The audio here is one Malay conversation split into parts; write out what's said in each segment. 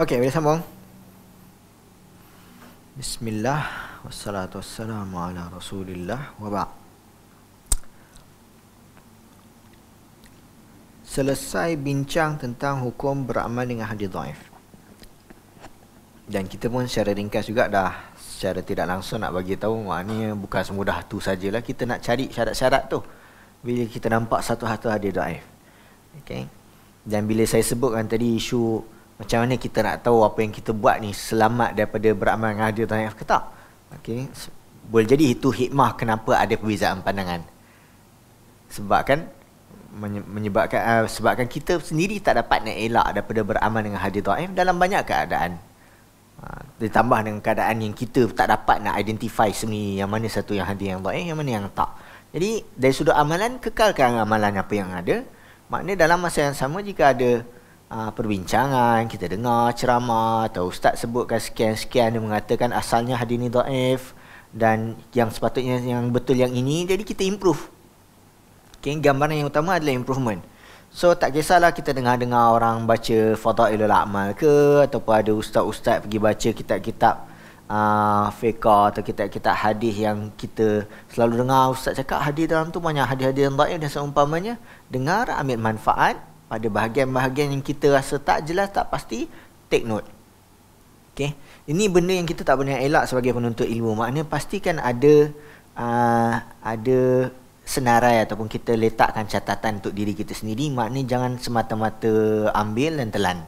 Okey, boleh sambung. Bismillah. Wassalatu wassalamu ala rasulillah wa ba' Selesai bincang tentang hukum beramal dengan hadis dhaif. Dan kita pun secara ringkas juga dah secara tidak langsung nak bagi tahu maknanya bukan semudah tu sajalah kita nak cari syarat-syarat tu bila kita nampak satu-satu hadis dhaif. Okey. Dan bila saya sebutkan tadi isu macam mana kita nak tahu apa yang kita buat ni selamat daripada beramal dengan hadir tanya ke tak okay. boleh jadi itu hikmah kenapa ada perbezaan pandangan sebabkan menyebabkan uh, sebabkan kita sendiri tak dapat nak elak daripada beramal dengan hadir taif dalam banyak keadaan uh, ditambah dengan keadaan yang kita tak dapat nak identify sendiri yang mana satu yang hadir yang taif yang mana yang tak jadi dari sudut amalan kekalkan amalan apa yang ada maknanya dalam masa yang sama jika ada uh, perbincangan, kita dengar ceramah atau ustaz sebutkan sekian-sekian dia mengatakan asalnya hadis ni daif dan yang sepatutnya yang betul yang ini jadi kita improve. Okay, gambaran yang utama adalah improvement. So tak kisahlah kita dengar-dengar orang baca Fadailul Amal ke ataupun ada ustaz-ustaz pergi baca kitab-kitab uh, ah, fiqah atau kitab-kitab hadis yang kita selalu dengar ustaz cakap hadis dalam tu banyak hadis-hadis yang daif dan seumpamanya dengar ambil manfaat ada bahagian-bahagian yang kita rasa tak jelas tak pasti take note Okay, ini benda yang kita tak boleh elak sebagai penuntut ilmu maknanya pastikan ada aa, ah, ada senarai ataupun kita letakkan catatan untuk diri kita sendiri maknanya jangan semata-mata ambil dan telan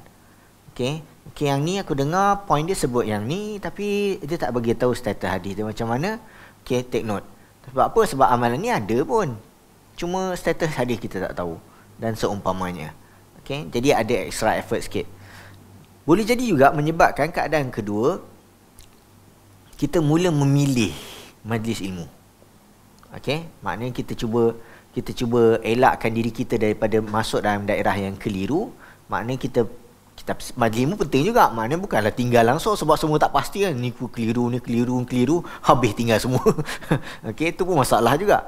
Okay, okay yang ni aku dengar point dia sebut yang ni tapi dia tak bagi tahu status hadis dia macam mana Okay, take note sebab apa sebab amalan ni ada pun cuma status hadis kita tak tahu dan seumpamanya. Okay? Jadi ada extra effort sikit. Boleh jadi juga menyebabkan keadaan kedua, kita mula memilih majlis ilmu. Okay? Maknanya kita cuba kita cuba elakkan diri kita daripada masuk dalam daerah yang keliru. Maknanya kita kita majlis ilmu penting juga mana bukanlah tinggal langsung sebab semua tak pasti kan ni ku keliru ni keliru keliru habis tinggal semua okey itu pun masalah juga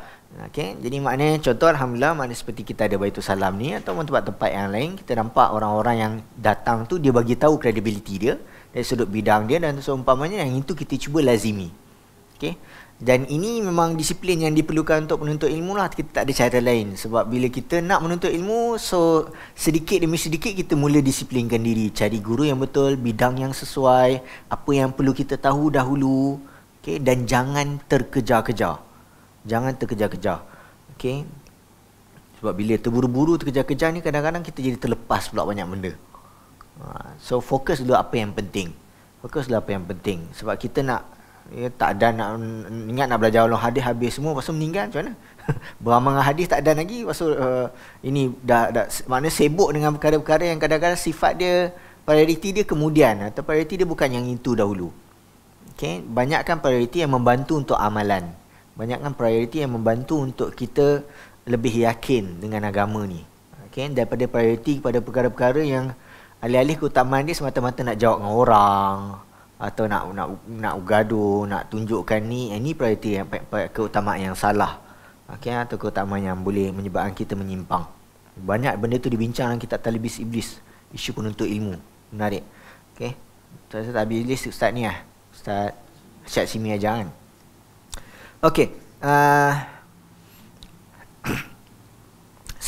okey jadi maknanya contoh alhamdulillah maknanya seperti kita ada baitul salam ni atau tempat-tempat yang lain kita nampak orang-orang yang datang tu dia bagi tahu kredibiliti dia dari sudut bidang dia dan seumpamanya yang itu kita cuba lazimi okey dan ini memang disiplin yang diperlukan untuk menuntut ilmu lah kita tak ada cara lain sebab bila kita nak menuntut ilmu so sedikit demi sedikit kita mula disiplinkan diri cari guru yang betul bidang yang sesuai apa yang perlu kita tahu dahulu okay. dan jangan terkejar-kejar jangan terkejar-kejar okay. sebab bila terburu-buru terkejar-kejar ni kadang-kadang kita jadi terlepas pula banyak benda ha, so fokus dulu apa yang penting fokus dulu apa yang penting sebab kita nak ya, tak ada nak ingat nak belajar ulum hadis habis semua lepas tu meninggal macam mana beramal hadis tak ada lagi lepas tu uh, ini dah, dah mana sibuk dengan perkara-perkara yang kadang-kadang sifat dia prioriti dia kemudian atau prioriti dia bukan yang itu dahulu okay? banyakkan prioriti yang membantu untuk amalan banyakkan prioriti yang membantu untuk kita lebih yakin dengan agama ni okay? daripada prioriti kepada perkara-perkara yang alih-alih keutamaan dia semata-mata nak jawab dengan orang atau nak nak nak gaduh nak tunjukkan ni ini eh, prioriti yang keutamaan yang salah okey atau keutamaan yang boleh menyebabkan kita menyimpang banyak benda tu dibincang dalam kitab talibis iblis isu penuntut ilmu menarik okey saya tak habis list ustaz ni ah ustaz chat simi aja kan okey uh,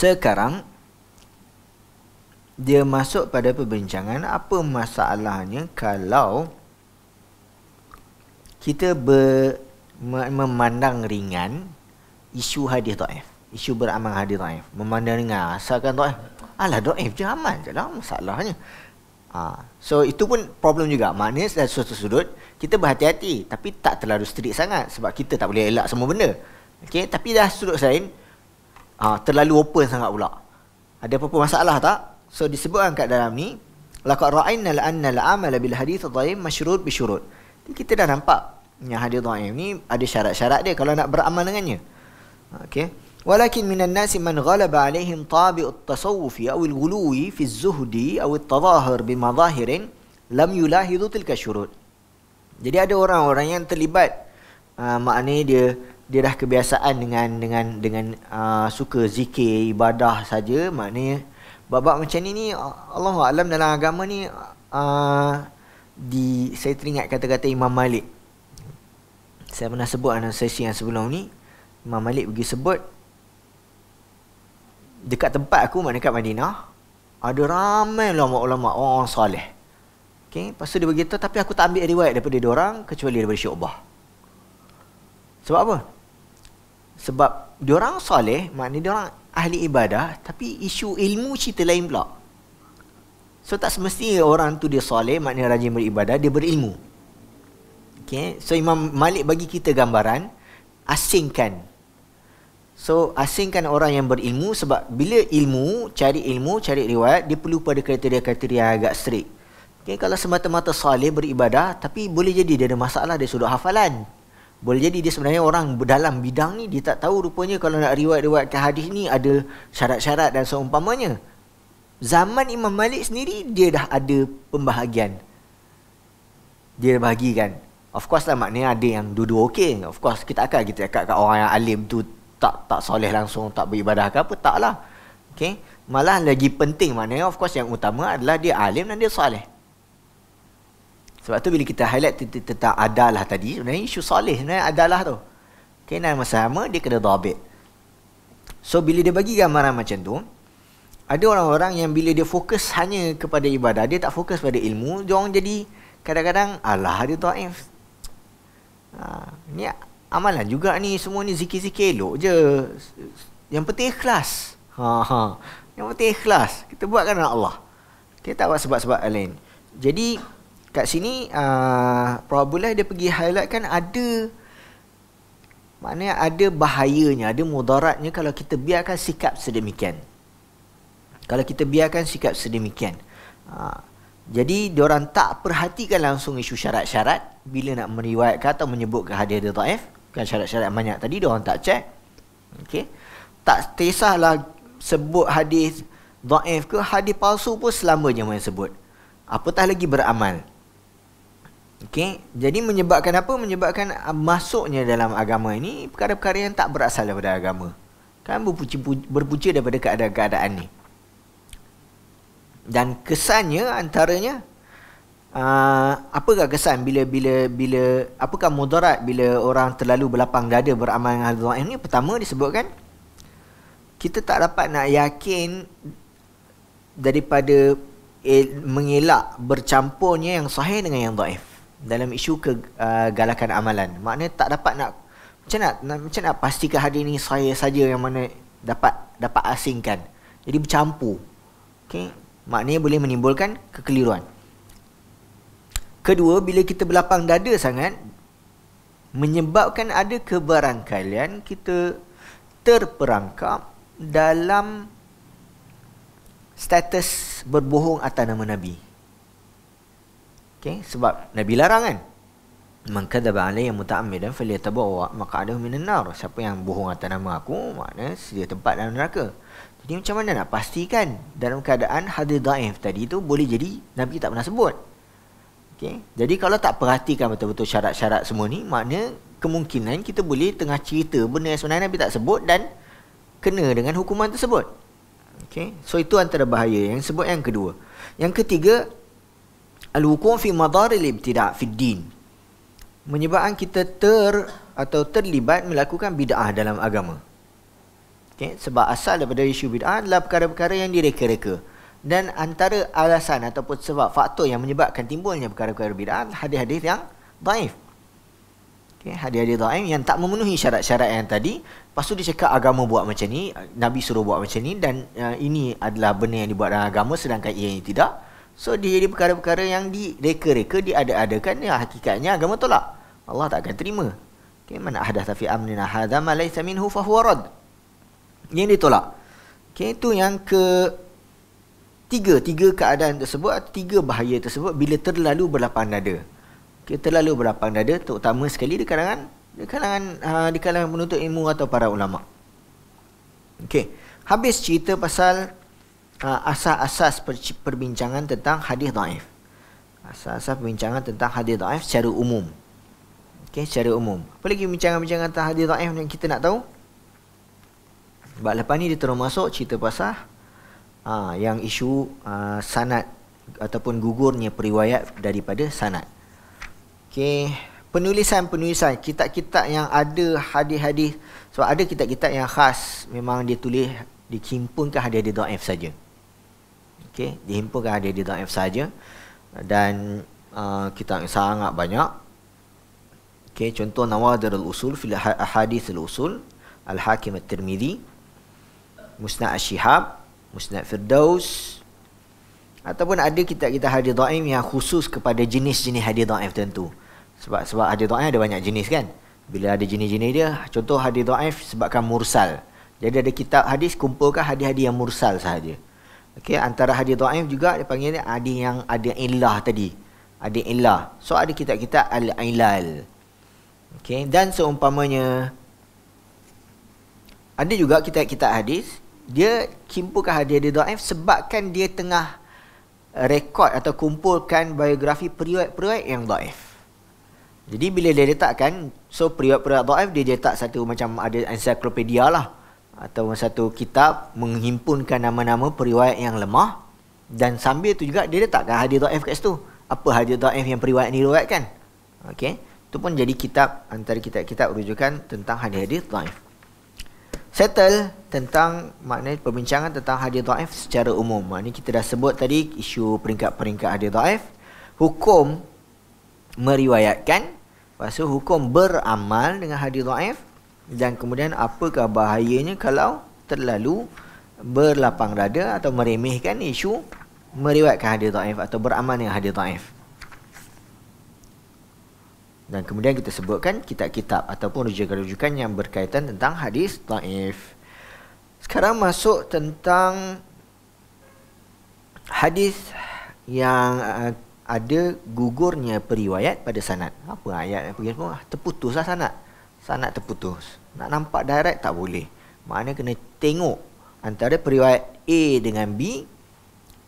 sekarang dia masuk pada perbincangan apa masalahnya kalau kita ber, memandang ringan isu hadis taif isu beramal hadis taif memandang ringan asalkan taif alah taif je aman je lah masalahnya ha. so itu pun problem juga maknanya dari suatu sudut kita berhati-hati tapi tak terlalu strict sangat sebab kita tak boleh elak semua benda okay? tapi dah sudut lain ha, terlalu open sangat pula ada apa-apa masalah tak so disebutkan kat dalam ni laqad ra'ainal anna al-amala bil hadith dhaif masyrut bi syurut kita dah nampak yang hadir dhaif ni ada syarat-syarat dia kalau nak beramal dengannya. Okey. Walakin minan nasi man ghalaba alaihim tabi'u at-tasawufi aw al-ghuluwi fi az-zuhdi aw at-tadhahur bi madhahirin lam yulahidu tilka syurut. Jadi ada orang-orang yang terlibat uh, makna dia dia dah kebiasaan dengan dengan dengan uh, suka zikir ibadah saja maknanya babak macam ni ni Allah Alam dalam agama ni uh, di saya teringat kata-kata Imam Malik saya pernah sebut dalam sesi yang sebelum ni Imam Malik pergi sebut dekat tempat aku mana dekat Madinah ada ramai ulama-ulama orang soleh okey pasal dia begitu tapi aku tak ambil riwayat daripada dia orang kecuali daripada Syu'bah sebab apa sebab dia orang soleh maknanya dia orang ahli ibadah tapi isu ilmu cerita lain pula so tak semestinya orang tu dia soleh maknanya rajin beribadah dia berilmu Okay. So Imam Malik bagi kita gambaran asingkan. So asingkan orang yang berilmu sebab bila ilmu, cari ilmu, cari riwayat, dia perlu pada kriteria-kriteria agak strict. Okay, kalau semata-mata salih beribadah tapi boleh jadi dia ada masalah dari sudut hafalan. Boleh jadi dia sebenarnya orang dalam bidang ni dia tak tahu rupanya kalau nak riwayat-riwayat ke hadis ni ada syarat-syarat dan seumpamanya. Zaman Imam Malik sendiri dia dah ada pembahagian. Dia bahagikan. Of course lah maknanya ada yang dua-dua okey. Of course kita akan kita cakap kat orang yang alim tu tak tak soleh langsung, tak beribadah ke apa, lah, okay? Malah lagi penting maknanya of course yang utama adalah dia alim dan dia soleh. Sebab tu bila kita highlight tentang adalah tadi, sebenarnya isu soleh sebenarnya adalah tu. okay? dalam masa sama dia kena dhabit. So bila dia bagi gambaran macam tu, ada orang-orang yang bila dia fokus hanya kepada ibadah, dia tak fokus pada ilmu, dia orang jadi kadang-kadang Allah dia taif, Ha, ni amalan juga ni semua ni zikir-zikir elok je. Yang penting ikhlas. Ha, ha. Yang penting ikhlas. Kita buat kerana Allah. Kita tak buat sebab-sebab lain. Jadi kat sini uh, ha, Prabhulah dia pergi kan ada maknanya ada bahayanya, ada mudaratnya kalau kita biarkan sikap sedemikian. Kalau kita biarkan sikap sedemikian. Ha, jadi diorang tak perhatikan langsung isu syarat-syarat bila nak meriwayatkan atau menyebut ke hadis dia taif. kan syarat-syarat banyak tadi diorang tak cek, Okey. Tak tesahlah sebut hadis daif ke hadis palsu pun selamanya main sebut. Apatah lagi beramal. Okey. Jadi menyebabkan apa? Menyebabkan masuknya dalam agama ini perkara-perkara yang tak berasal daripada agama. Kan berpunca daripada keadaan-keadaan ni dan kesannya antaranya uh, apakah kesan bila bila bila apakah mudarat bila orang terlalu berlapang dada beramal dengan hal ini pertama disebutkan kita tak dapat nak yakin daripada el, mengelak bercampurnya yang sahih dengan yang dhaif dalam isu kegalakan ah, uh, amalan maknanya tak dapat nak macam nak, nak macam nak pastikan hadis ni sahih saja yang mana dapat dapat asingkan jadi bercampur okey maknanya boleh menimbulkan kekeliruan. Kedua, bila kita berlapang dada sangat menyebabkan ada kebarangkalian kita terperangkap dalam status berbohong atas nama Nabi. Okay, sebab Nabi larang kan? Man kadzaba alayya muta'ammidan falyatabawwa maq'adahu minan nar. Siapa yang bohong atas nama aku, maknanya sedia tempat dalam neraka. Jadi macam mana nak pastikan dalam keadaan hadis daif tadi itu boleh jadi Nabi tak pernah sebut. Okay? Jadi kalau tak perhatikan betul-betul syarat-syarat semua ni, maknanya kemungkinan kita boleh tengah cerita benda yang sebenarnya Nabi tak sebut dan kena dengan hukuman tersebut. Okay? So itu antara bahaya yang sebut yang kedua. Yang ketiga, al-hukum fi madaril ibtida' fi din. Menyebabkan kita ter atau terlibat melakukan bid'ah dalam agama. Okay? Sebab asal daripada isu bid'ah adalah perkara-perkara yang direka-reka. Dan antara alasan ataupun sebab faktor yang menyebabkan timbulnya perkara-perkara bid'ah adalah hadis-hadis yang daif. Okay? Hadis-hadis daif yang tak memenuhi syarat-syarat yang tadi. Lepas tu dia cakap agama buat macam ni, Nabi suruh buat macam ni dan uh, ini adalah benda yang dibuat dalam agama sedangkan ia ini tidak. So dia jadi perkara-perkara yang direka-reka, diada-adakan yang hakikatnya agama tolak. Allah tak akan terima. Okay, mana ahdath fi amnina hadza ma laysa minhu fa rad. Yang ditolak. Okay, itu yang ke tiga, tiga keadaan tersebut atau tiga bahaya tersebut bila terlalu berlapang dada. Okay, terlalu berlapang dada terutama sekali di kalangan di kalangan uh, di kalangan menuntut ilmu atau para ulama. Okey, habis cerita pasal uh, asas-asas perbincangan tentang hadis dhaif. Asas-asas perbincangan tentang hadis dhaif secara umum. Okey, secara umum. Apa lagi bincangan-bincangan tentang hadis dhaif yang kita nak tahu? Bab lepas ni dia terus masuk cerita pasal ha, yang isu ha, ah, sanat ataupun gugurnya periwayat daripada sanat. Okey, penulisan-penulisan kitab-kitab yang ada hadis-hadis sebab ada kitab-kitab yang khas memang dia tulis dikimpunkan hadis-hadis dhaif saja. Okey, dihimpunkan hadis-hadis dhaif saja dan uh, kitab yang sangat banyak. Okey, contoh Nawadirul Usul fil al ha-, Usul Al-Hakim At-Tirmizi al hakim al tirmizi Musnad ashihab, shihab Musnad Firdaus ataupun ada kitab kita hadis dhaif yang khusus kepada jenis-jenis hadis dhaif tertentu. Sebab sebab hadis dhaif ada banyak jenis kan. Bila ada jenis-jenis dia, contoh hadis dhaif sebabkan mursal. Jadi ada kitab hadis kumpulkan hadis-hadis yang mursal sahaja. Okey, antara hadis dhaif juga dipanggil hadis yang ada illah tadi. Ada illah. So ada kitab-kitab al-ilal. Okey, dan seumpamanya ada juga kitab-kitab hadis dia kimpulkan hadiah dia Dr. F sebabkan dia tengah rekod atau kumpulkan biografi periwayat-periwayat yang Dr. Jadi bila dia letakkan so periwayat-periwayat Dr. dia letak satu macam ada ensiklopedia lah atau satu kitab menghimpunkan nama-nama periwayat yang lemah dan sambil tu juga dia letakkan hadiah Dr. F kat situ. Apa hadiah Dr. yang periwayat ni riwayatkan? Okey. Itu pun jadi kitab antara kitab-kitab rujukan tentang hadiah-hadiah Dr settle tentang makna perbincangan tentang hadir dhaif secara umum. Ini kita dah sebut tadi isu peringkat-peringkat hadir dhaif. Hukum meriwayatkan Lepas tu hukum beramal dengan hadir dhaif dan kemudian apakah bahayanya kalau terlalu berlapang dada atau meremehkan isu meriwayatkan hadir dhaif atau beramal dengan hadir dhaif dan kemudian kita sebutkan kitab-kitab ataupun rujukan-rujukan yang berkaitan tentang hadis taif. Sekarang masuk tentang hadis yang uh, ada gugurnya periwayat pada sanad. Apa ayat apa yang semua terputuslah sanad. Sanad terputus. Nak nampak direct tak boleh. Mana kena tengok antara periwayat A dengan B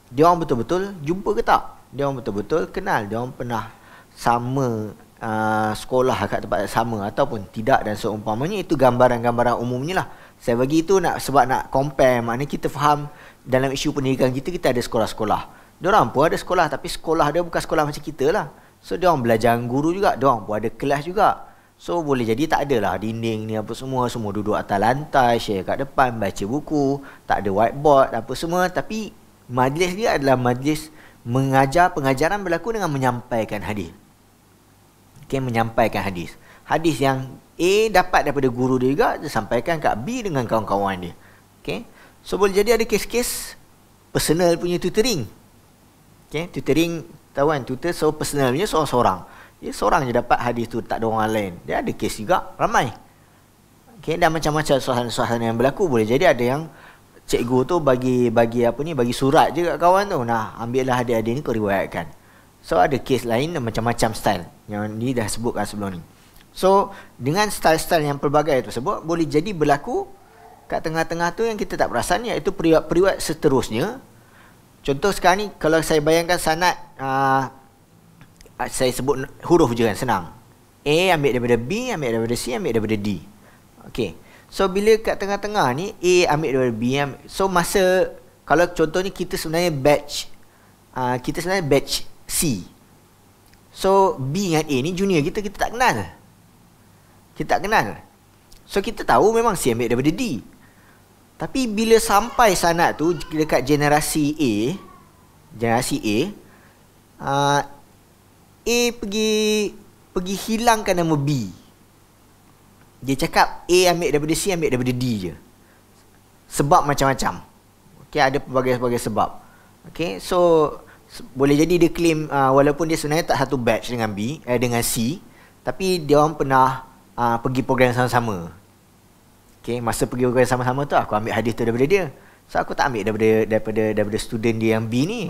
dia orang betul-betul jumpa ke tak? Dia orang betul-betul kenal, dia orang pernah sama Ah, sekolah kat tempat sama ataupun tidak dan seumpamanya itu gambaran-gambaran umumnya lah. Saya bagi itu nak sebab nak compare maknanya kita faham dalam isu pendidikan kita kita ada sekolah-sekolah. Diorang pun ada sekolah tapi sekolah dia bukan sekolah macam kita lah. So dia orang belajar dengan guru juga, dia orang pun ada kelas juga. So boleh jadi tak adalah dinding ni apa semua Semua duduk atas lantai, share kat depan, baca buku Tak ada whiteboard apa semua Tapi majlis dia adalah majlis mengajar pengajaran berlaku dengan menyampaikan hadis okay, menyampaikan hadis. Hadis yang A dapat daripada guru dia juga, dia sampaikan kat B dengan kawan-kawan dia. Okay. So boleh jadi ada kes-kes personal punya tutoring. Okay, tutoring, tahu kan, tutor so personal punya seorang-seorang. Dia seorang je dapat hadis tu, tak ada orang lain. Dia ada kes juga, ramai. Okay, dan macam-macam suasana-suasana yang berlaku, boleh jadi ada yang cikgu tu bagi bagi apa ni bagi surat je kat kawan tu nah ambillah adik-adik ni kau riwayatkan So ada case lain macam-macam style yang dia dah sebutkan sebelum ni. So dengan style-style yang pelbagai tersebut boleh jadi berlaku kat tengah-tengah tu yang kita tak perasan iaitu periwat-periwat seterusnya. Contoh sekarang ni kalau saya bayangkan sanad aa, ah, ah, saya sebut huruf je kan senang. A ambil daripada B, ambil daripada C, ambil daripada D. Okay. So bila kat tengah-tengah ni A ambil daripada B. Ambil, so masa kalau contohnya kita sebenarnya batch aa, ah, kita sebenarnya batch C So B dengan A ni junior kita kita tak kenal Kita tak kenal So kita tahu memang C ambil daripada D Tapi bila sampai sana tu dekat generasi A Generasi A uh, A pergi pergi hilangkan nama B Dia cakap A ambil daripada C ambil daripada D je Sebab macam-macam Okay, ada pelbagai-pelbagai sebab Okay, so boleh jadi dia claim uh, walaupun dia sebenarnya tak satu batch dengan B eh, dengan C tapi dia orang pernah uh, pergi program sama-sama. Okay, masa pergi program sama-sama tu aku ambil hadis tu daripada dia. So aku tak ambil daripada daripada daripada student dia yang B ni.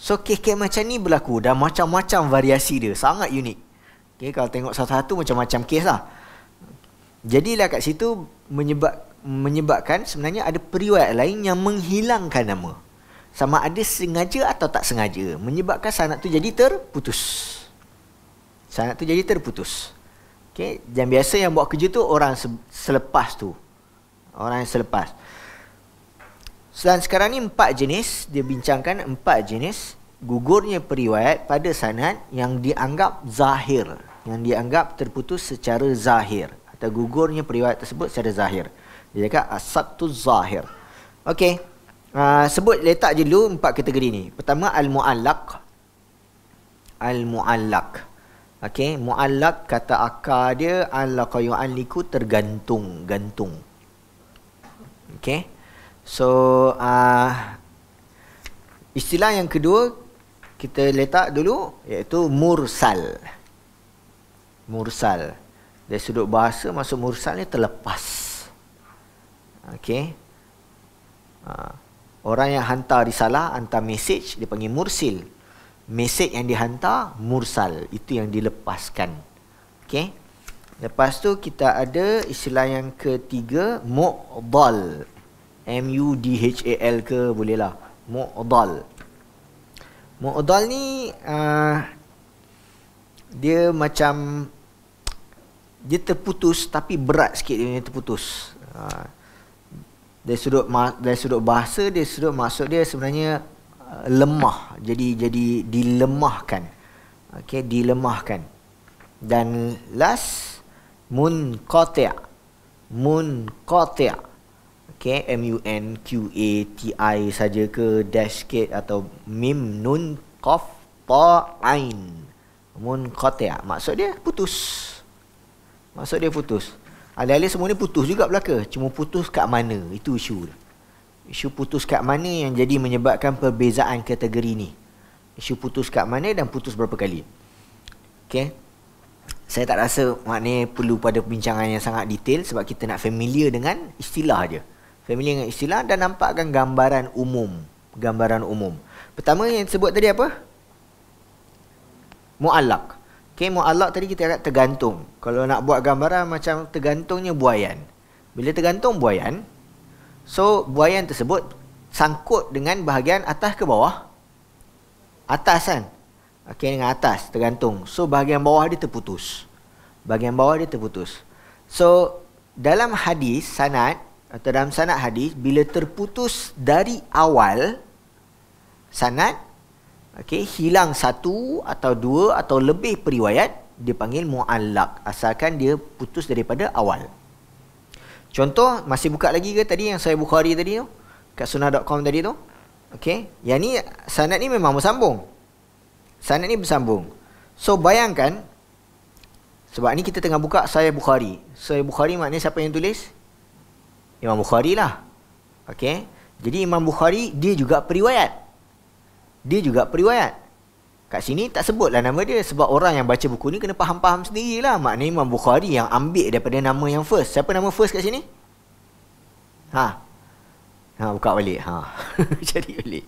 So kek macam ni berlaku dan macam-macam variasi dia sangat unik. Okay, kalau tengok satu-satu macam-macam kes lah. Jadilah kat situ menyebab menyebabkan sebenarnya ada periwayat lain yang menghilangkan nama sama ada sengaja atau tak sengaja menyebabkan sanad tu jadi terputus. Sanad tu jadi terputus. Okey, dan biasa yang buat kerja tu orang selepas tu. Orang yang selepas. Selain sekarang ni empat jenis dia bincangkan empat jenis gugurnya periwayat pada sanad yang dianggap zahir, yang dianggap terputus secara zahir atau gugurnya periwayat tersebut secara zahir. Dia cakap asabtu zahir. Okey. Ah, sebut letak je dulu empat kategori ni. Pertama al-muallaq. Al-muallaq. Okey, muallaq kata akar dia alaqa yu'alliku tergantung, gantung. Okey. So uh, istilah yang kedua kita letak dulu iaitu mursal. Mursal. Dari sudut bahasa masuk mursal ni terlepas. Okey. Uh, Orang yang hantar risalah, hantar mesej, dia panggil mursil. Mesej yang dihantar, mursal. Itu yang dilepaskan. Okay. Lepas tu kita ada istilah yang ketiga, mu'dal. M-U-D-H-A-L ke bolehlah. Mu'dal. Mu'dal ni, uh, dia macam, dia terputus tapi berat sikit dia terputus. Uh, ah, dari sudut dari sudut bahasa dia sudut maksud dia sebenarnya uh, lemah jadi jadi dilemahkan okey dilemahkan dan last mun qati' mun okey m u n q a t i saja ke dash ke atau mim nun qaf ta ain mun maksud dia putus maksud dia putus Alih-alih semua ni putus juga belaka. Cuma putus kat mana? Itu isu dia. Isu putus kat mana yang jadi menyebabkan perbezaan kategori ni. Isu putus kat mana dan putus berapa kali. Okay. Saya tak rasa maknanya perlu pada perbincangan yang sangat detail sebab kita nak familiar dengan istilah je. Familiar dengan istilah dan nampakkan gambaran umum. Gambaran umum. Pertama yang sebut tadi apa? Mu'alak. Okay, mu'alak tadi kita kata tergantung. Kalau nak buat gambaran macam tergantungnya buayan. Bila tergantung buayan, so buayan tersebut sangkut dengan bahagian atas ke bawah? Atas kan? Okay, dengan atas tergantung. So, bahagian bawah dia terputus. Bahagian bawah dia terputus. So, dalam hadis sanad atau dalam sanad hadis bila terputus dari awal sanad Okay, hilang satu atau dua atau lebih periwayat dipanggil muallaq asalkan dia putus daripada awal. Contoh masih buka lagi ke tadi yang saya Bukhari tadi tu? Kat sunnah.com tadi tu. okay, yang ni sanad ni memang bersambung. Sanad ni bersambung. So bayangkan sebab ni kita tengah buka saya Bukhari. Saya Bukhari maknanya siapa yang tulis? Imam Bukhari lah. okay, Jadi Imam Bukhari dia juga periwayat dia juga periwayat. Kat sini tak sebutlah nama dia sebab orang yang baca buku ni kena faham-faham lah Maknanya Imam Bukhari yang ambil daripada nama yang first. Siapa nama first kat sini? Ha. Ha buka balik. Ha. Jadi balik.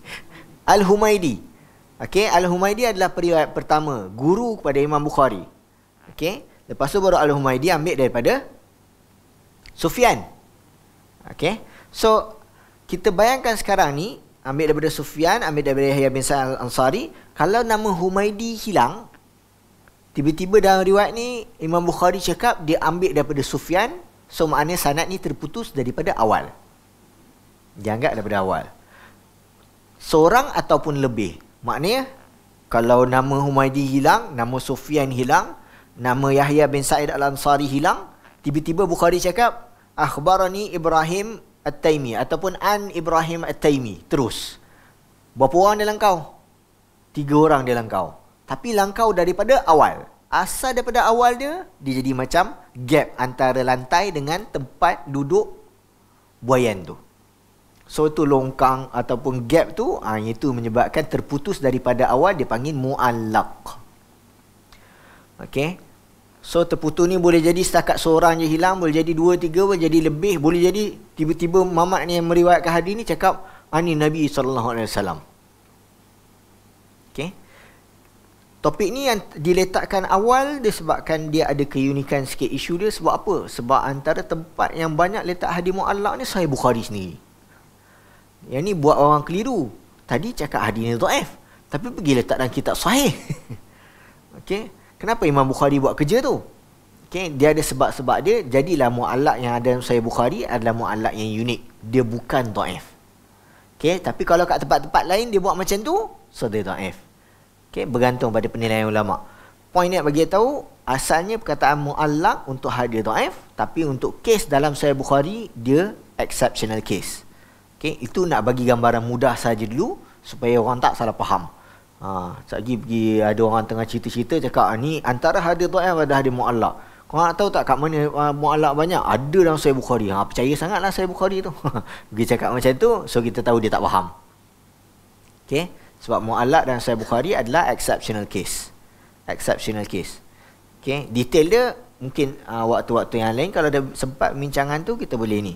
Al-Humaidi. Okay. Al-Humaidi adalah periwayat pertama guru kepada Imam Bukhari. Okay. Lepas tu baru Al-Humaidi ambil daripada Sufyan. Okay. So kita bayangkan sekarang ni ambil daripada Sufyan, ambil daripada Yahya bin Sa'ad Al Ansari. Kalau nama Humaidi hilang, tiba-tiba dalam riwayat ni Imam Bukhari cakap dia ambil daripada Sufyan, so maknanya sanad ni terputus daripada awal. Dianggap daripada awal. Seorang ataupun lebih. Maknanya kalau nama Humaidi hilang, nama Sufyan hilang, nama Yahya bin Sa'ad Al-Ansari hilang, tiba-tiba Bukhari cakap, Akhbarani Ibrahim At-Taimi ataupun An Ibrahim At-Taimi terus. Berapa orang dalam kau? Tiga orang dalam kau. Tapi langkau daripada awal. Asal daripada awal dia, dia jadi macam gap antara lantai dengan tempat duduk buayan tu. So tu longkang ataupun gap tu, ah ha, itu menyebabkan terputus daripada awal dia panggil mu'allaq. Okay. So terputus ni boleh jadi setakat seorang je hilang, boleh jadi dua, tiga, boleh jadi lebih, boleh jadi tiba-tiba mamat ni yang meriwayatkan hadis ni cakap ani Nabi saw. alaihi Okey. Topik ni yang diletakkan awal disebabkan dia ada keunikan sikit isu dia sebab apa? Sebab antara tempat yang banyak letak hadis muallaq ni Sahih Bukhari sendiri. Yang ni buat orang keliru. Tadi cakap hadis ni dhaif, tapi pergi letak dalam kitab sahih. Okey kenapa Imam Bukhari buat kerja tu? Okay, dia ada sebab-sebab dia, jadilah mu'alak yang ada dalam Sahih Bukhari adalah mu'alak yang unik. Dia bukan ta'if. Okay, tapi kalau kat tempat-tempat lain dia buat macam tu, so dia ta'if. Okay, bergantung pada penilaian ulama. Poin ni nak bagi tahu, asalnya perkataan mu'alak untuk hadir ta'if, tapi untuk kes dalam Sahih Bukhari, dia exceptional case. Okay, itu nak bagi gambaran mudah saja dulu supaya orang tak salah faham. Ha, Sekejap pergi ada orang tengah cerita-cerita cakap ah, ni antara hadir do'ah ada hadir mu'allak. Kau nak tahu tak kat mana uh, ah, mu'allak banyak? Ada dalam Sahih Bukhari. Ha, percaya sangatlah Sahih Bukhari tu. pergi cakap macam tu, so kita tahu dia tak faham. Okay? Sebab mu'allak dan Sahih Bukhari adalah exceptional case. Exceptional case. Okay? Detail dia, mungkin uh, waktu-waktu yang lain kalau ada sempat bincangan tu, kita boleh ni.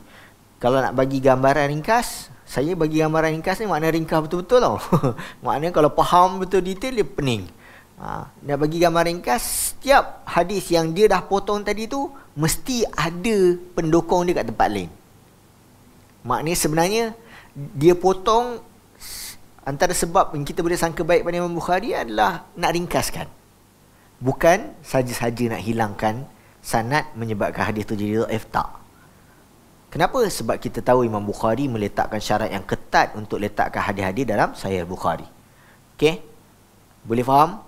Kalau nak bagi gambaran ringkas, saya bagi gambaran ringkas ni makna ringkas betul-betul tau. Maknanya kalau faham betul detail dia pening. Ha, dia bagi gambar ringkas setiap hadis yang dia dah potong tadi tu mesti ada pendukung dia kat tempat lain. Maknanya sebenarnya dia potong antara sebab yang kita boleh sangka baik pada Imam Bukhari adalah nak ringkaskan. Bukan saja-saja nak hilangkan sanad menyebabkan hadis tu jadi dhaif tak. Kenapa? Sebab kita tahu Imam Bukhari meletakkan syarat yang ketat untuk letakkan hadis-hadis dalam Sahih Bukhari. Okey? Boleh faham?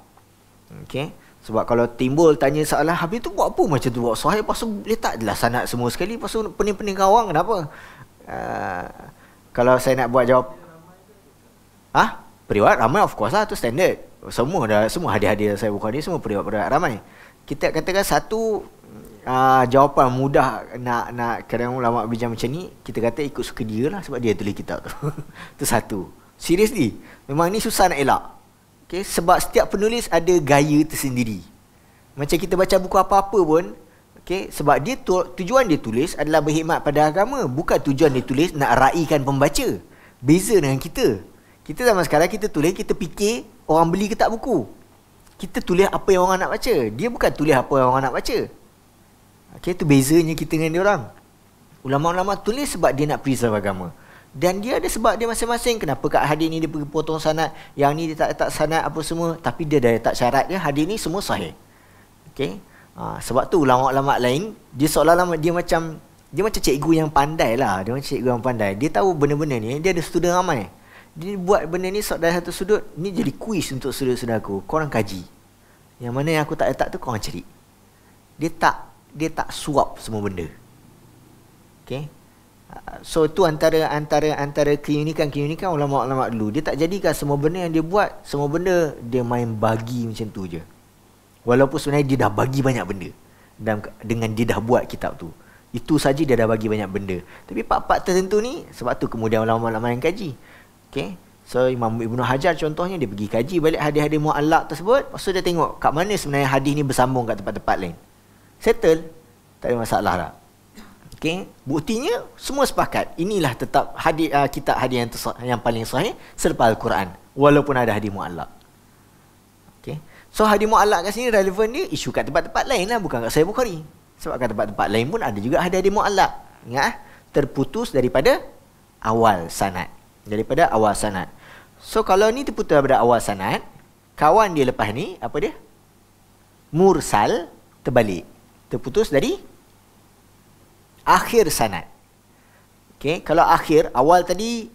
Okey. Sebab kalau timbul tanya soalan habis tu buat apa macam tu buat sahih pasal letak jelas sanad semua sekali pasal pening-pening kawang kenapa? Uh, kalau saya nak buat jawab Ha? Periwayat ramai of course lah tu standard. Semua dah semua hadis-hadis Sahih Bukhari semua periwayat-periwayat ramai. Kita katakan satu uh, jawapan mudah nak nak kadang ulama bijak macam ni kita kata ikut suka dia lah sebab dia tulis kitab tu tu satu ni memang ni susah nak elak okay? sebab setiap penulis ada gaya tersendiri macam kita baca buku apa-apa pun okay? sebab dia tu, tujuan dia tulis adalah berkhidmat pada agama bukan tujuan dia tulis nak raikan pembaca beza dengan kita kita zaman sekarang kita tulis kita fikir orang beli ke tak buku kita tulis apa yang orang nak baca dia bukan tulis apa yang orang nak baca Okay, itu bezanya kita dengan dia orang. Ulama-ulama tulis sebab dia nak preserve agama. Dan dia ada sebab dia masing-masing. Kenapa kat hadis ni dia pergi potong sanat. Yang ni dia tak letak sanat apa semua. Tapi dia dah letak syarat dia. Hadis ni semua sahih. Okay. Ha, sebab tu ulama-ulama lain. Dia seolah-olah dia macam. Dia macam cikgu yang pandai lah. Dia macam cikgu yang pandai. Dia tahu benda-benda ni. Dia ada student ramai. Dia buat benda ni dari satu sudut. Ni jadi kuis untuk sudut-sudut aku. Korang kaji. Yang mana yang aku tak letak tu korang cari. Dia tak dia tak suap semua benda. Okay. Ah, so itu antara antara antara keunikan keunikan ulama ulama dulu dia tak jadikan semua benda yang dia buat semua benda dia main bagi macam tu je. Walaupun sebenarnya dia dah bagi banyak benda dan dengan dia dah buat kitab tu itu saja dia dah bagi banyak benda. Tapi pak-pak tertentu ni sebab tu kemudian ulama-ulama yang kaji. Okay. So Imam Ibn Hajar contohnya dia pergi kaji balik hadis-hadis muallaq tersebut. Pastu dia tengok kat mana sebenarnya hadis ni bersambung kat tempat-tempat lain settle tak ada masalah dah okey buktinya semua sepakat inilah tetap hadis uh, ah, kitab hadis yang tersa- yang paling sahih selepas al-Quran walaupun ada hadis muallaq Okay, so hadis muallaq kat sini relevan dia isu kat tempat-tempat lain lah bukan kat saya Bukhari sebab kat tempat-tempat lain pun ada juga hadis hadis muallaq ingat ah, terputus daripada awal sanad daripada awal sanad so kalau ni terputus daripada awal sanad kawan dia lepas ni apa dia mursal terbalik terputus dari akhir sanad. Okey, kalau akhir awal tadi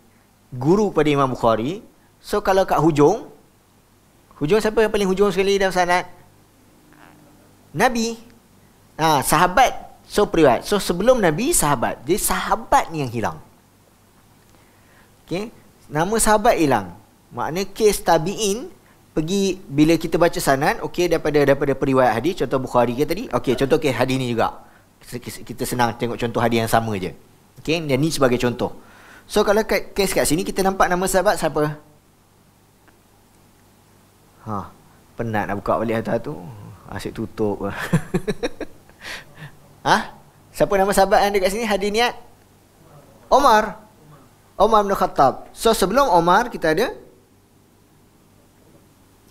guru pada Imam Bukhari, so kalau kat hujung hujung siapa yang paling hujung sekali dalam sanad? Nabi. Ha, sahabat so priwayat. So sebelum Nabi sahabat. Jadi sahabat ni yang hilang. Okey, nama sahabat hilang. Maknanya kes tabi'in pergi bila kita baca sanad okey daripada daripada periwayat hadis contoh Bukhari ke tadi okey contoh okay, hadis ni juga kita senang tengok contoh hadis yang sama je okey dan ni sebagai contoh so kalau kat kes kat sini kita nampak nama sahabat siapa ha penat nak buka balik atas tu asyik tutup ha siapa nama sahabat yang ada kat sini hadis niat Omar Omar bin Khattab so sebelum Omar kita ada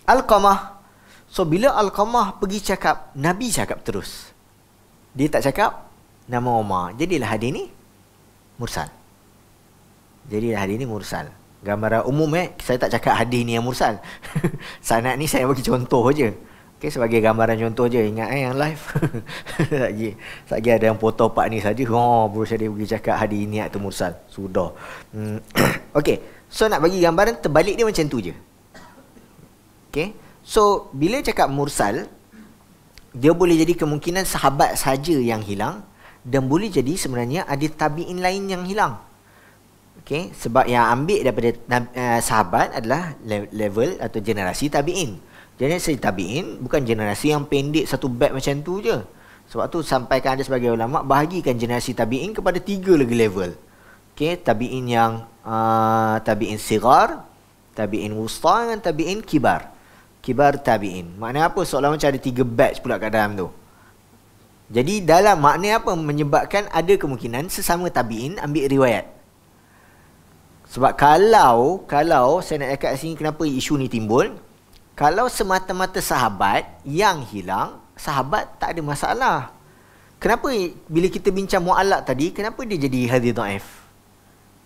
Al-Qamah. So bila Al-Qamah pergi cakap, Nabi cakap terus. Dia tak cakap nama Umar. Jadilah hadis ni mursal. Jadilah hadis ni mursal. Gambaran umum eh, saya tak cakap hadis ni yang mursal. Sanad ni saya bagi contoh aje. Okay, sebagai gambaran contoh je ingat eh yang live lagi lagi ada yang foto pak ni saja oh, bro saya pergi cakap hari ni atau mursal sudah hmm. okey so nak bagi gambaran terbalik dia macam tu je Okay. So, bila cakap mursal, dia boleh jadi kemungkinan sahabat saja yang hilang dan boleh jadi sebenarnya ada tabi'in lain yang hilang. Okay. Sebab yang ambil daripada eh, sahabat adalah level atau generasi tabi'in. Generasi tabi'in bukan generasi yang pendek satu bab macam tu je. Sebab tu sampaikan ada sebagai ulama bahagikan generasi tabi'in kepada tiga lagi level. Okay, tabi'in yang uh, tabi'in sigar, tabi'in wusta dan tabi'in kibar kibar tabi'in. maknanya apa? Seolah macam ada tiga batch pula kat dalam tu. Jadi dalam makna apa menyebabkan ada kemungkinan sesama tabi'in ambil riwayat. Sebab kalau, kalau saya nak cakap sini kenapa isu ni timbul. Kalau semata-mata sahabat yang hilang, sahabat tak ada masalah. Kenapa bila kita bincang mu'alak tadi, kenapa dia jadi hadir da'if?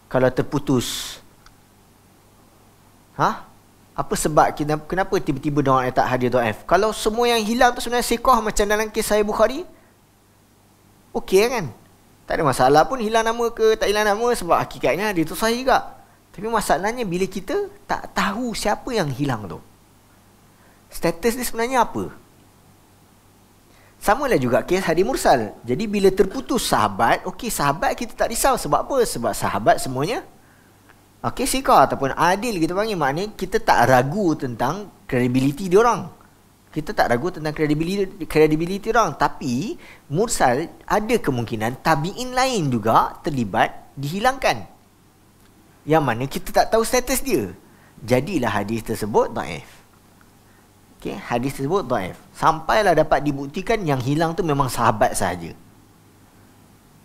Kalau terputus. Hah? apa sebab kenapa, kenapa tiba-tiba dia orang tak hadir dhaif kalau semua yang hilang tu sebenarnya sikah macam dalam kes saya Bukhari okey kan tak ada masalah pun hilang nama ke tak hilang nama sebab hakikatnya dia tu sahih juga tapi masalahnya bila kita tak tahu siapa yang hilang tu status ni sebenarnya apa sama lah juga kes hadir mursal jadi bila terputus sahabat okey sahabat kita tak risau sebab apa sebab sahabat semuanya KCK ataupun adil kita panggil maknanya kita tak ragu tentang kredibiliti dia orang. Kita tak ragu tentang kredibiliti kredibiliti orang tapi mursal ada kemungkinan tabiin lain juga terlibat dihilangkan. Yang mana kita tak tahu status dia. Jadilah hadis tersebut daif. Okey, hadis tersebut daif. Sampailah dapat dibuktikan yang hilang tu memang sahabat saja.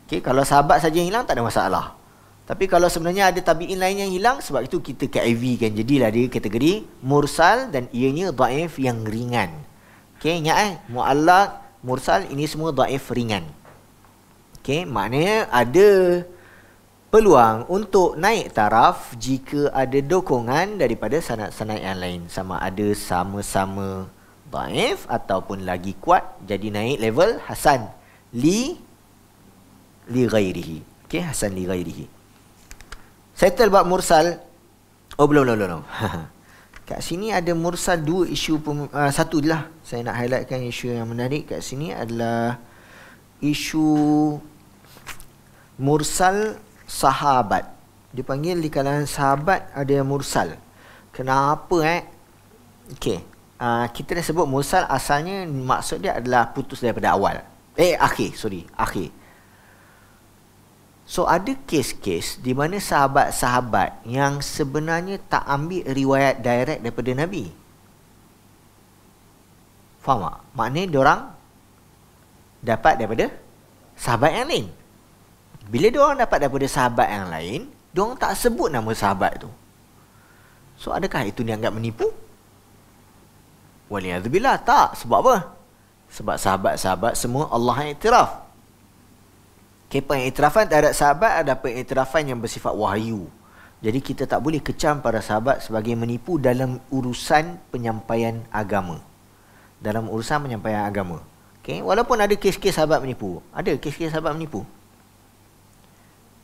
Okey, kalau sahabat saja hilang tak ada masalah. Tapi kalau sebenarnya ada tabi'in lain yang hilang sebab itu kita ke IV kan jadilah dia kategori mursal dan ianya dhaif yang ringan. Okay, ingat eh muallaq mursal ini semua dhaif ringan. Okay, maknanya ada peluang untuk naik taraf jika ada dokongan daripada sanad-sanad yang lain sama ada sama-sama dhaif ataupun lagi kuat jadi naik level hasan li li ghairihi. Okay, hasan li ghairihi. Settle bab mursal. Oh belum belum belum. kat sini ada mursal dua isu pem, uh, satu je lah. Saya nak highlightkan isu yang menarik kat sini adalah isu mursal sahabat. Dipanggil di kalangan sahabat ada yang mursal. Kenapa eh? Okey. Uh, kita dah sebut mursal asalnya maksud dia adalah putus daripada awal. Eh akhir, sorry, akhir. So ada kes-kes di mana sahabat-sahabat yang sebenarnya tak ambil riwayat direct daripada Nabi. Faham tak? Maknanya diorang dapat daripada sahabat yang lain. Bila diorang dapat daripada sahabat yang lain, diorang tak sebut nama sahabat tu. So adakah itu dianggap menipu? Waliyahzubillah, tak. Sebab apa? Sebab sahabat-sahabat semua Allah yang iktiraf. Okay, pengiktirafan terhadap sahabat ada pengiktirafan yang bersifat wahyu. Jadi kita tak boleh kecam para sahabat sebagai menipu dalam urusan penyampaian agama. Dalam urusan penyampaian agama. Okay, walaupun ada kes-kes sahabat menipu. Ada kes-kes sahabat menipu.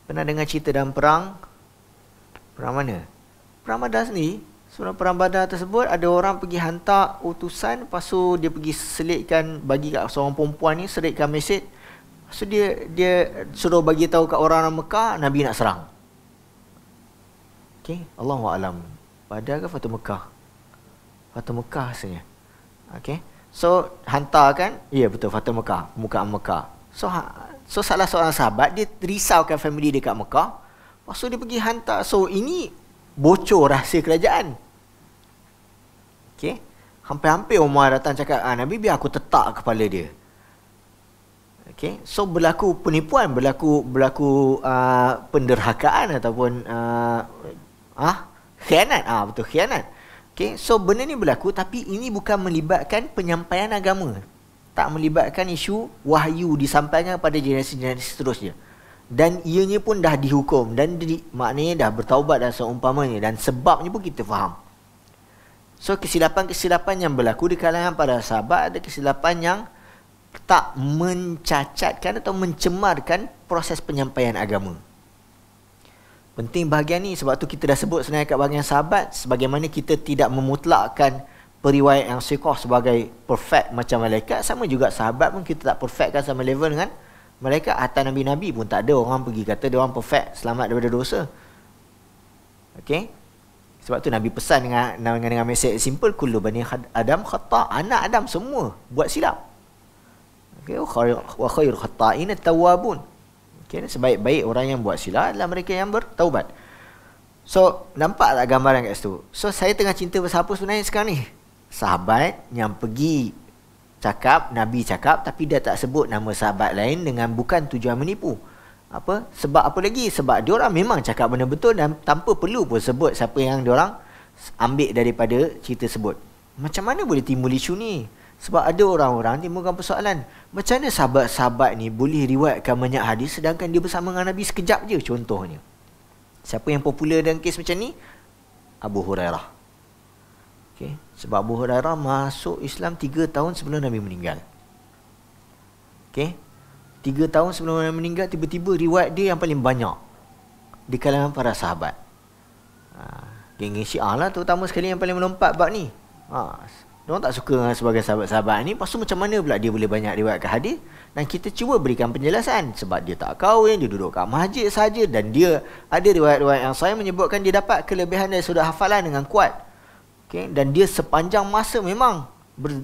Pernah dengar cerita dalam perang? Perang mana? Perang Badar sendiri. Sebelum perang Badar tersebut, ada orang pergi hantar utusan. Lepas tu dia pergi selitkan, bagi kat seorang perempuan ni, selitkan mesej. So dia dia suruh bagi tahu ke orang orang Mekah Nabi nak serang. Okey, Allahu alam. Pada ke Fatu Mekah? Fatu Mekah sebenarnya. Okey. So hantar kan? Ya yeah, betul Fatu Mekah, muka Mekah. So ha, so salah seorang sahabat dia risaukan family dekat Mekah. Pasal dia pergi hantar. So ini bocor rahsia kerajaan. Okey. Hampir-hampir Umar datang cakap, ah, Nabi biar aku tetak kepala dia. Okay. So berlaku penipuan, berlaku berlaku uh, penderhakaan ataupun uh, ah khianat. Ah betul khianat. Okay. So benda ni berlaku tapi ini bukan melibatkan penyampaian agama. Tak melibatkan isu wahyu disampaikan pada generasi-generasi seterusnya. Dan ianya pun dah dihukum dan di, maknanya dah bertaubat dan seumpamanya dan sebabnya pun kita faham. So kesilapan-kesilapan yang berlaku di kalangan para sahabat ada kesilapan yang tak mencacatkan atau mencemarkan proses penyampaian agama. Penting bahagian ni sebab tu kita dah sebut sebenarnya kat bahagian sahabat sebagaimana kita tidak memutlakkan periwayat yang sikoh sebagai perfect macam malaikat sama juga sahabat pun kita tak perfectkan sama level dengan malaikat atau nabi-nabi pun tak ada orang pergi kata dia orang perfect selamat daripada dosa. Okay, Sebab tu Nabi pesan dengan dengan dengan mesej simple kullu bani adam khata anak adam semua buat silap. Okay, wa khairu khata'ina tawabun. Okay, sebaik-baik orang yang buat silap adalah mereka yang bertaubat. So, nampak tak gambaran kat situ? So, saya tengah cinta bersapa sebenarnya sekarang ni? Sahabat yang pergi cakap, Nabi cakap tapi dia tak sebut nama sahabat lain dengan bukan tujuan menipu. Apa? Sebab apa lagi? Sebab dia orang memang cakap benda betul dan tanpa perlu pun sebut siapa yang dia orang ambil daripada cerita sebut. Macam mana boleh timbul isu ni? Sebab ada orang-orang timbulkan persoalan Macam mana sahabat-sahabat ni boleh riwayatkan banyak hadis Sedangkan dia bersama dengan Nabi sekejap je contohnya Siapa yang popular dalam kes macam ni? Abu Hurairah okay. Sebab Abu Hurairah masuk Islam 3 tahun sebelum Nabi meninggal okay. 3 tahun sebelum Nabi meninggal Tiba-tiba riwayat dia yang paling banyak Di kalangan para sahabat ha. Geng-geng syiah lah terutama sekali yang paling melompat bab ni Haa mereka tak suka sebagai sahabat-sahabat ni. Lepas macam mana pula dia boleh banyak riwayat ke hadis? Dan kita cuba berikan penjelasan. Sebab dia tak kahwin, dia duduk kat masjid saja Dan dia ada riwayat-riwayat yang saya menyebutkan dia dapat kelebihan dari sudah hafalan dengan kuat. Okay? Dan dia sepanjang masa memang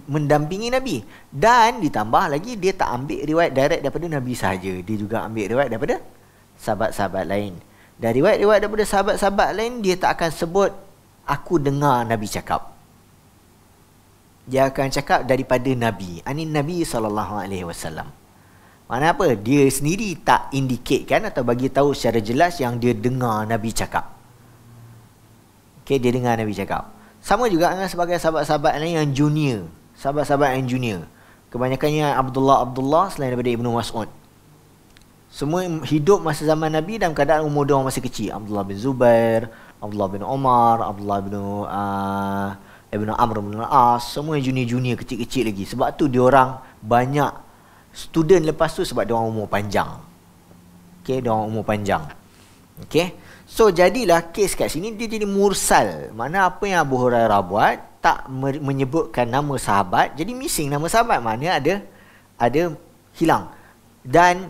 mendampingi Nabi. Dan ditambah lagi dia tak ambil riwayat direct daripada Nabi saja Dia juga ambil riwayat daripada sahabat-sahabat lain. Dan riwayat-riwayat daripada sahabat-sahabat lain dia tak akan sebut aku dengar Nabi cakap dia akan cakap daripada nabi ani ah, nabi sallallahu alaihi wasallam mana apa dia sendiri tak indicate kan atau bagi tahu secara jelas yang dia dengar nabi cakap okey dia dengar nabi cakap sama juga dengan sebagai sahabat-sahabat lain yang junior sahabat-sahabat yang junior kebanyakannya Abdullah Abdullah selain daripada Ibnu Mas'ud semua hidup masa zaman Nabi dalam keadaan umur dia masih kecil Abdullah bin Zubair Abdullah bin Omar Abdullah bin uh, Ibn Amr bin Al-As, ah, semua junior-junior kecil-kecil lagi. Sebab tu dia orang banyak student lepas tu sebab dia orang umur panjang. Okey, dia orang umur panjang. Okey. So jadilah kes kat sini dia jadi mursal. Mana apa yang Abu Hurairah buat tak menyebutkan nama sahabat. Jadi missing nama sahabat. Mana ada ada hilang. Dan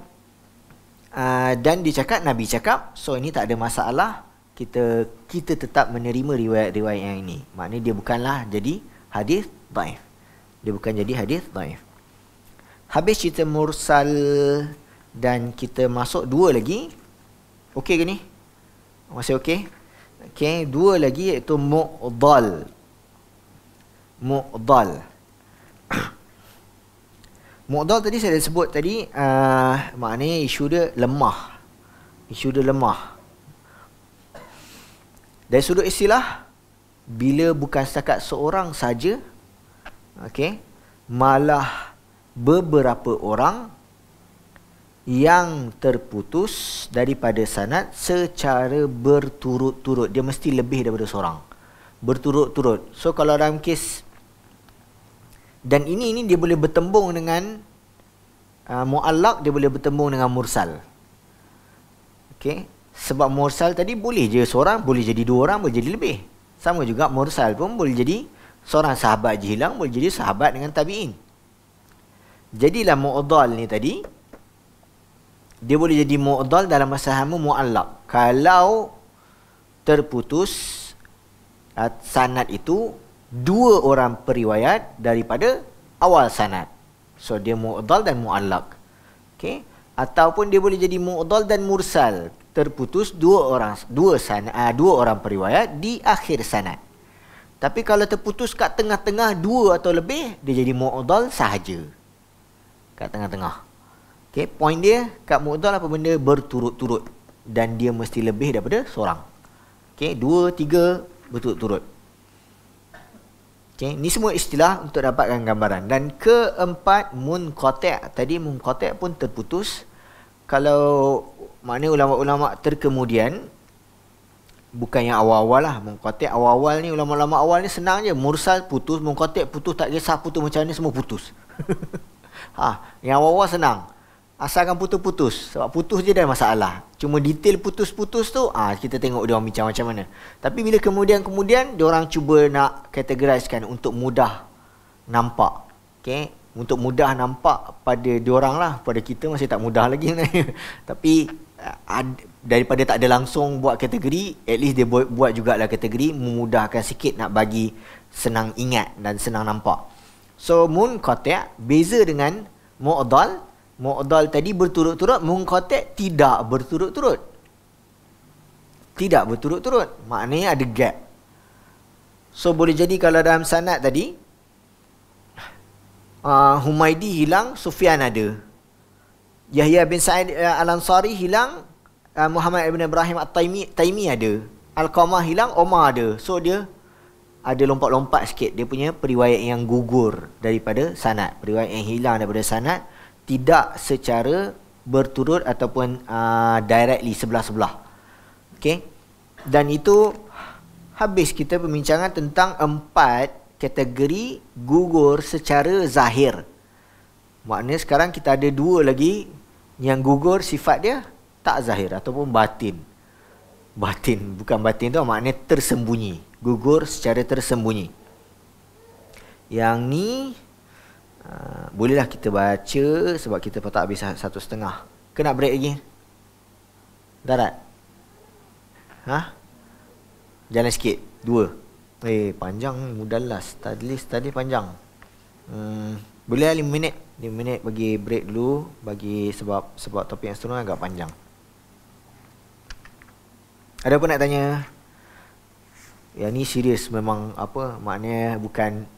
uh, dan dicakap Nabi cakap, so ini tak ada masalah kita kita tetap menerima riwayat-riwayat yang ini. Maknanya dia bukanlah jadi hadis daif. Dia bukan jadi hadis daif. Habis cerita mursal dan kita masuk dua lagi. Okey ke ni? Masih okey? Okey, dua lagi iaitu mu'dal. Mu'dal. mu'dal tadi saya dah sebut tadi uh, maknanya isu dia lemah. Isu dia lemah. Dari sudut istilah bila bukan setakat seorang saja okay, malah beberapa orang yang terputus daripada sanad secara berturut-turut dia mesti lebih daripada seorang berturut-turut so kalau dalam kes dan ini ini dia boleh bertembung dengan uh, muallak dia boleh bertembung dengan mursal okay. Sebab mursal tadi boleh je seorang, boleh jadi dua orang, boleh jadi lebih. Sama juga mursal pun boleh jadi seorang sahabat je hilang, boleh jadi sahabat dengan tabi'in. Jadilah mu'adhal ni tadi, dia boleh jadi mu'adhal dalam masa hama mu'allab. Kalau terputus ah, sanat itu, dua orang periwayat daripada awal sanat. So dia mu'adhal dan mu'allab. Okay? Ataupun dia boleh jadi mu'adhal dan mursal terputus dua orang dua sana uh, dua orang periwayat di akhir sana. Tapi kalau terputus kat tengah-tengah dua atau lebih dia jadi mu'dal sahaja. Kat tengah-tengah. Okey, point dia kat mu'dal apa benda berturut-turut dan dia mesti lebih daripada seorang. Okey, dua, tiga berturut-turut. Okey, ni semua istilah untuk dapatkan gambaran dan keempat munqati' tadi munqati' pun terputus kalau mana ulama-ulama terkemudian bukan yang awal-awal lah mengkotik awal-awal ni ulama-ulama awal ni senang je mursal putus mengkotik putus tak kisah putus macam ni semua putus ha, yang awal-awal senang asalkan putus-putus sebab putus je dah masalah cuma detail putus-putus tu ah ha, kita tengok dia bincang macam mana tapi bila kemudian-kemudian dia orang cuba nak kategorikan untuk mudah nampak okay, untuk mudah nampak pada diorang lah pada kita masih tak mudah lagi tapi Uh, ad, daripada tak ada langsung buat kategori at least dia buat, buat lah kategori memudahkan sikit nak bagi senang ingat dan senang nampak so mun qati' beza dengan mu'dal mu'dal tadi berturut-turut mun qati' tidak berturut-turut tidak berturut-turut maknanya ada gap so boleh jadi kalau dalam sanad tadi uh, Humaidi hilang Sufian ada Yahya bin Sa'id eh, Al-Ansari hilang eh, Muhammad Ibn Ibrahim Al-Taimi Taimi ada Al-Qamah hilang Omar ada So dia Ada lompat-lompat sikit Dia punya periwayat yang gugur Daripada sanat Periwayat yang hilang daripada sanat Tidak secara Berturut ataupun uh, Directly sebelah-sebelah Okay Dan itu Habis kita perbincangan tentang Empat kategori Gugur secara zahir Maknanya sekarang kita ada dua lagi yang gugur sifat dia tak zahir ataupun batin. Batin bukan batin tu maknanya tersembunyi, gugur secara tersembunyi. Yang ni uh, bolehlah kita baca sebab kita pun tak habis satu setengah. Kena break lagi. Darat. Hah? Jalan sikit. Dua. Eh, panjang mudah lah. Study, tadi panjang. Hmm. Boleh lah 5 minit 5 minit bagi break dulu Bagi sebab Sebab topik yang seterusnya agak panjang Ada apa nak tanya Yang ni serius memang Apa Maknanya bukan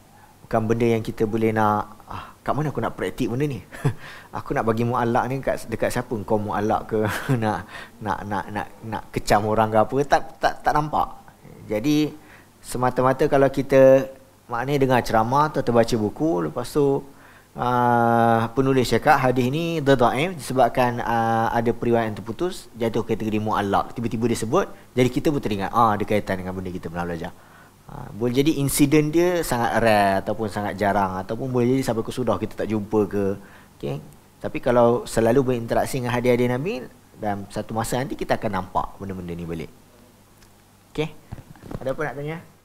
Bukan benda yang kita boleh nak ah, Kat mana aku nak praktik benda ni Aku nak bagi mu'alak ni kat, Dekat siapa Kau mu'alak ke nak, nak Nak Nak Nak kecam orang ke apa Tak Tak, tak nampak Jadi Semata-mata kalau kita Maknanya dengar ceramah Atau terbaca buku Lepas tu uh, penulis cakap hadis ni dada'im disebabkan uh, ada yang terputus jatuh kategori mu'allak tiba-tiba dia sebut jadi kita pun teringat ah, ada kaitan dengan benda kita pernah belajar Ha, boleh jadi insiden dia sangat rare ataupun sangat jarang ataupun boleh jadi sampai kesudah kita tak jumpa ke okay tapi kalau selalu berinteraksi dengan hadiah-hadiah Nabi dalam satu masa nanti kita akan nampak benda-benda ni balik okay ada apa nak tanya